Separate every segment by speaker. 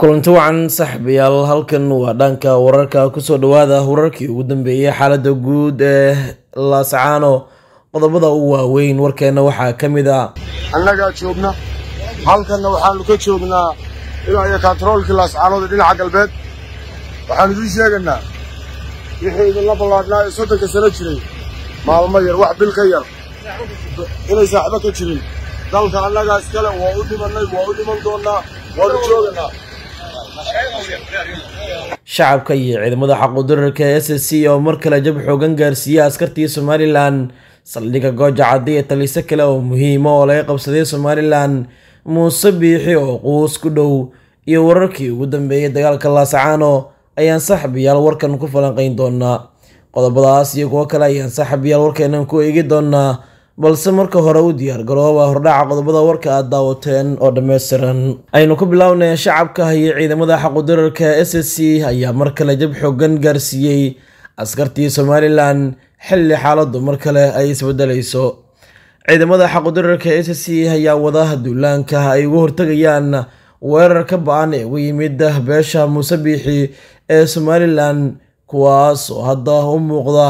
Speaker 1: kulanti wacan saaxiibayaal halkan waa dhanka wararka kusoo dhawaada wararkii ugu dambeeyey xaalada guud ee laascaano qodobada ugu waaweyn warkeenna waxaa ka mid ah annagaa joogna halkanna waxaannu ka joognaa ilaa iyo katroolkii laascaanood dhinaca galbeed waxaanu idiin sheegaynaa wixii idinla ballaadhnaa ee soddonka sano jiray maalmo yar wax bil ka yar inay saaxibo ka jirin dalka annagaa iskale waa u dhimannay waa u dhiman doonnaa waannu joogaynaa shacabka iyo ciidamada xaquudararka s c oo mar kale jab xoogan gaarsiiya askartii somalilan saldhigga goojacaddi ee taliso kale oo muhiima ah oo laga qabsaday somalilan muuse biixi oo quus ku dhow iyo wararkii ugu dambeeyey dagaalka laascaano ayaan saxbiyaal warkan ku falanqayn doonaa qodobadaas iyo kuwo kale ayaan saxbiyaal warkeenan ku eegi doonaa balse marka hore u diyaar garoob waa hordhaca qodobada warka aad daawateen oo dhammaystiran aynu ku bilownay shacabka iyo ciidamada xaqudirarka s s c ayaa mar kale jab xoogan gaarsiiyey askartii somalilan xilli xaaladdu mar kale ay isbedelayso ciidamada xaqudirarka s s c ayaa wadaha duulaanka ay ugu hortegayaan weerar ka ba-an ee ugu yimid beesha muusebiixi ee somalilan kuwaas oo hadda u muuqda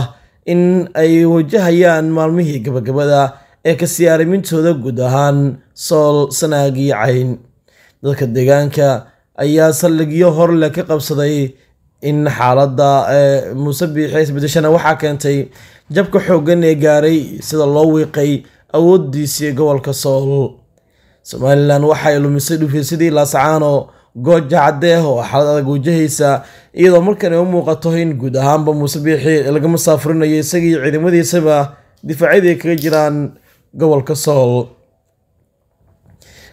Speaker 1: in ay wajahayaan maalmihii gabagabada ee ka sii guud ahaan sool sanaag cayn dadka deegaanka ayaa saldhigyo horle ka qabsaday in xaaladda eh, muuse biixe isbedeshana waxaa keentay jabka xooggan ee gaaray sida loo wiiqay awooddiisii gobolka sool somalilan waxay lumisay dhufiyadsidii laasacaano gooja caddeeh oo xalad adag wajahaysa iyadoo markan ay u muuqato in guud ahaanba muuse biixi laga masaafurinayo isagii ciidamadiisaba difaacyadii kaga jiraan gobolka sool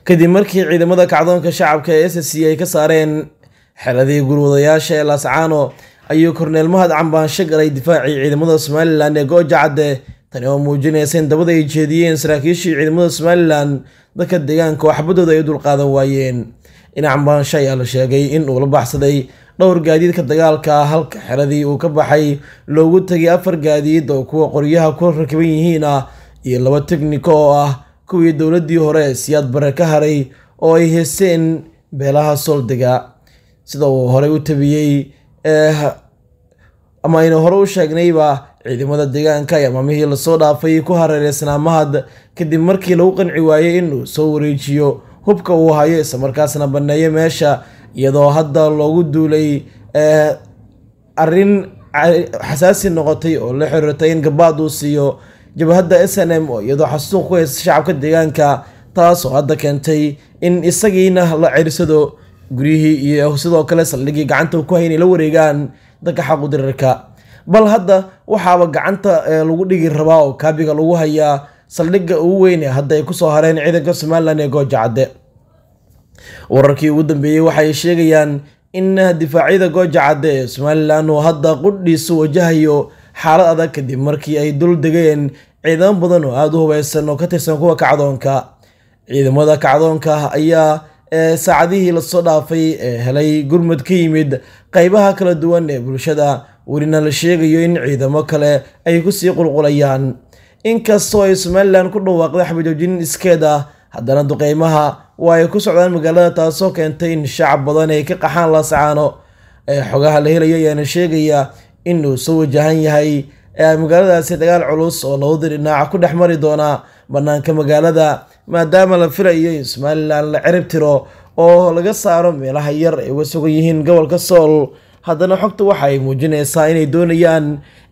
Speaker 1: kadib markii ciidamada kacdoonka shacabka ee s c ay ka saareen xeladii gurwadayaasha ee laascaano ayuu korneel mahad cambaansho galay difaacii ciidamada somalilan ee gooja cadde tani oo muujinaysa in dabada ay jeediyeen saraakiishii ciidamada somalilan dadka deegaanka oo ay u dulqaadan waayeen dhinac baan shay ala sheegay in uu la baxsaday dhowr gaadiidka dagaalka halka xeradii uu ka baxay loogu tegay afar gaadiid oo kuwa qoryaha ku rakiban yihiina iyo laba tekhniko oo ah kuwii dowladdii hore siyaad bare ka haray oo ay heeseen beelaha sooldega sida uu horey u tabiyey eh, ama aynu hore u sheegnayba ciidamada deegaanka ay amaamihii lasoo dhaafay ku hareereysnaa mahad kadib markii lagu qanci waayey inuu soo wareejiyo hubka uu hayo markaasna baneeyo meesha iyadoo hadda loogu duulay eh, arin xasaasi noqotay oo la xiriirtay in gabaad uu siiyo jabhadda s n m oo iyadoo xasuuq ku haysa ah shacabka deegaanka taas oo hadda keentay in isagiina la cirsado guryihii iyo sidoo kale saldhigii gacanta ku haynay la wareegaan dadka xaqu dirirka bal hadda waxaaba gacanta eh, lagu dhigi rabaa oo kaabiga lagu hayaa saldhigga ugu weyne hadda ay kusoo hareen ciidanka somalilan ee goojacadde wararkii ugu dambeeyey waxaay sheegayaan in difaacyada gooja ee somalilan uu hadda qudhiisu wajahayo xaalad adag kadib markii ay dul degeen ciidamo badan oo aada u hubeysan oo ka tirsan kuwa kacdoonka ciidamada kacdoonka ayaa eh, saacadihii lasoo dhaafay ee helay gurmad ka yimid qaybaha kala duwan ee bulshada welina la sheegayo in ciidamo kale ay kusii qulqulayaan inkastoo ay somalilan ku dhawaaqday xabajawjinin iskeed ah haddana duqeymaha waa ay ku socdaan magaalada taasoo keentay in shacab badan ay ka qaxaan la sacaano ee xogaha la helaya ayaana sheegaya inuu soo wajahan yahay ee magaaladaasi dagaal culus oo labada dhinaac ku dhex mari doonaa bannaanka magaalada maadaama la filayo in somalilan la cirib tiro oo laga saaro meelaha yar ay uga sugan yihiin gobolka sool haddana xogta waxa ay muujinaysaa inay doonayaan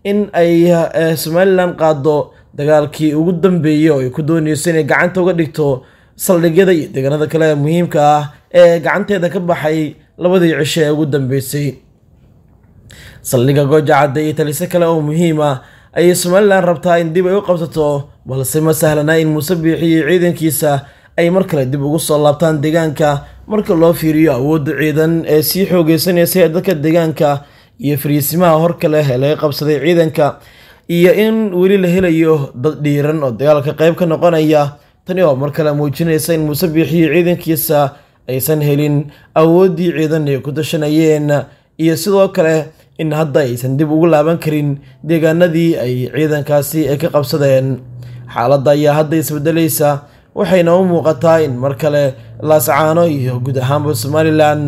Speaker 1: in ay eh, somalilan qaado dagaalkii ugu dambeeyey oo ay ku doonayso inay gacanta uga dhigto saldhigyada iyo deegaanada kale ee muhiimka ah ee gacanteeda ka baxay labadii cisho ee ugu dambeysay saldhigga goojacadda iyo talise kale oo muhiim ah ayay somalilan rabtaa in dib ay u qabsato balse ma sahlanaa in muuse biixi iyo ciidankiisa ay mar kale dib ugu soo laabtaan deegaanka marka loo fiiriyo awoodda ciidan ee sii xoogeysanaysa ee dadka deegaanka iyo fariisimaha hor kale ee laga qabsaday ciidanka iyo in weli la helayo dad dhiiran oo dagaalka qayb ka noqonaya tani oo mar kale muujinaysa in muuse biixiyo ciidankiisa aysan helin awooddii ciidan ay ku tashanayeen iyo sidoo kale in hadda aysan dib ugu laaban karin deegaanadii ay ciidankaasi ay ka qabsadeen xaaladda ayaa hadda isbedelaysa waxayna u muuqataa in mar kale laascaano iyo guud ahaanba somalilan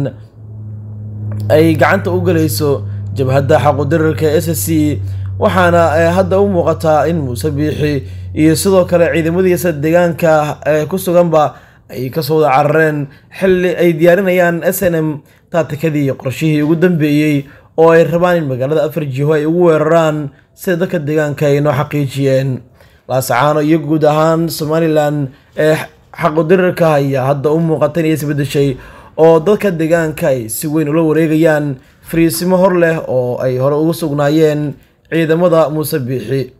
Speaker 1: ay gacanta u galayso jabhadda xaqudirarka s c waxaana eh, hadda u muuqataa in muuse biixi iyo sidoo kale ciidamadiisa deegaanka eh, ku suganba ay kasoo wada carareen xilli ay diyaarinayaan s n m taatikadii qorshihii ugu dambeeyey oo ay rabaan in magaalada afar jiho ay ugu weeraraan sida dadka deegaanka ay noo xaqiijiyeen laascaano iyo guud ahaan somalilan ee eh, xaqudirirka ayaa hadda u muuqata inay isbedeshay oo dadka deegaanka ay si weyn ula wareegayaan fariisimo hor leh oo ay hore ugu sugnaayeen ciidamada muuse biixi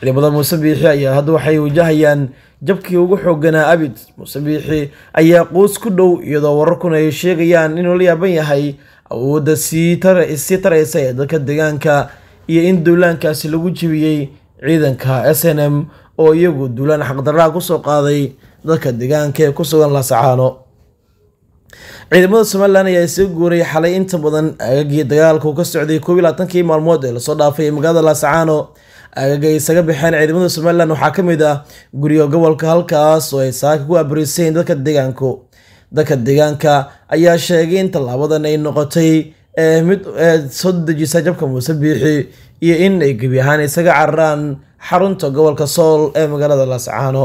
Speaker 1: ciidamada muuse biixi ayaa hadda waxay wajahayaan jabkii ugu xooganaa abid muuse biixi ayaa quus ku dhow iyadoo wararkuna ay sheegayaan inuu la yaaban yahay awoodda sii taraysa ee dadka deegaanka iyo in duulaankaasi lagu jibiyey ciidanka s n m oo iyagu duulaan xaqdarraa kusoo qaaday dadka deegaanka ee ku sugan laasacaano ciidamada somaliland ayaa isa guuray xalay inta badan aagagii dagaalku ka socday koob maalmood ee lasoo dhaafay magaalada laascaano aagaga ay isaga baxeen ciidamada somaliland waxaa ka mid ah guryo gobolka halkaas oo ay saaka ku abriiseen dadka deegaanku dadka deegaanka ayaa sheegay in tallaabadan ay noqotay eh, mid eh, soo dejisa jabka muuse biixi iyo in ay gebi ahaan isaga cararaan xarunta gobolka sool ee magaalada laascaano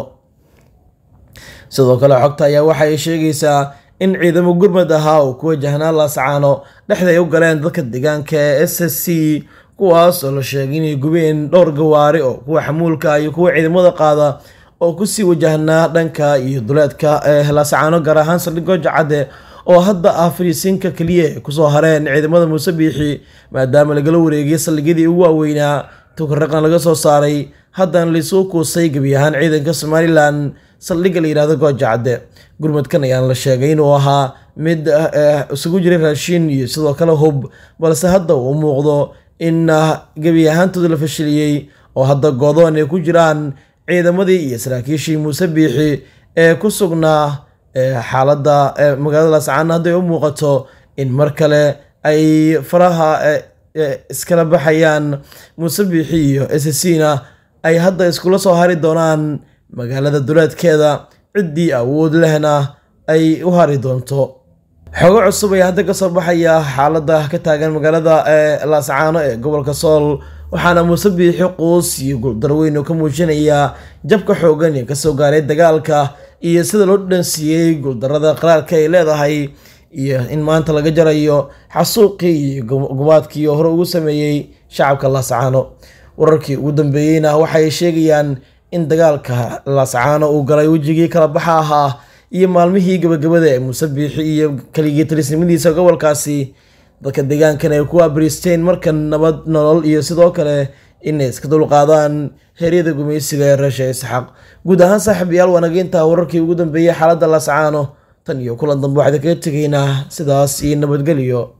Speaker 1: sidoo kale xogta ayaa waxa ay sheegaysaa in ciidamo gurmad ahaa oo kuwa jahnaan laascaano dhexda ay u galeen dadka deegaanka ee s s c kuwaas oo la sheegay inay gubeen dhowr gawaari oo kuwa xamuulka iyo kuwa ciidamada qaada oo kusii wajahnaa dhanka iyo duleedka ee laascaano gaar ahaan saldhig gooja oo hadda ah fariisinka keliya ay soo hareen ciidamada muuse biixi maadaama lagala wareegiyay saldhigyadii ugu waaweynaa tukaraqan laga soo saaray haddana laisuu kuusay gebi ahaan ciidanka somalilan saldhigga la yidhahdo gooja gurmadkan ayaan la sheegay inuu ahaa mid eh, isugu jiray raashiin iyo sidoo kale hub balse hadda uu muuqdo in gebi ahaantooda la fashiliyey oo hadda goodoon ay ku jiraan ciidamadii iyo saraakiishii muuse biixi ee ku sugnaa eh, xaaladda eh, magaalada lascaan hadday u muuqato in mar kale ay faraha iskala baxayaan muuse biixi iyo esesina ay hadda iskula soo hari doonaan magaalada duleedkeeda ciddii awood lehna ay u hari doonto xogo cusub ayaa hadda kasoo baxaya xaaladda ka taagan magaalada ee eh, laascaano ee gobolka sool waxaana muuse biixi quus iyo guuldarweyn oo ka muujinayaa jabka xoogan ee kasoo gaaray dagaalka iyo sida loo dhansiiyey guuldarada qaraarka ay leedahay iyo in maanta laga jarayo xasuuqii iyo gumaadkii oo hore ugu sameeyey shacabka laascaano wararkii ugu dambeeyeyna waxay sheegayaan in dagaalka lascaano uu galay wejigii kala baxa ahaa iyo maalmihii gabagabada ee muuse biixi iyo keligii talisnimadiisa gobolkaasi dadka deegaankan ay ku abriisteen marka nabad nolol iyo sidoo kale inay iska dulqaadaan heryada gumaysiga ee reesha isxaaq guud ahaan saaxiibayaal iyaal wanageynta wararkii ugu dambeeyey xaaladda lascaano tan iyo kulan dambe waxaad kaga tegaynaa sidaas iyo nabadgelyo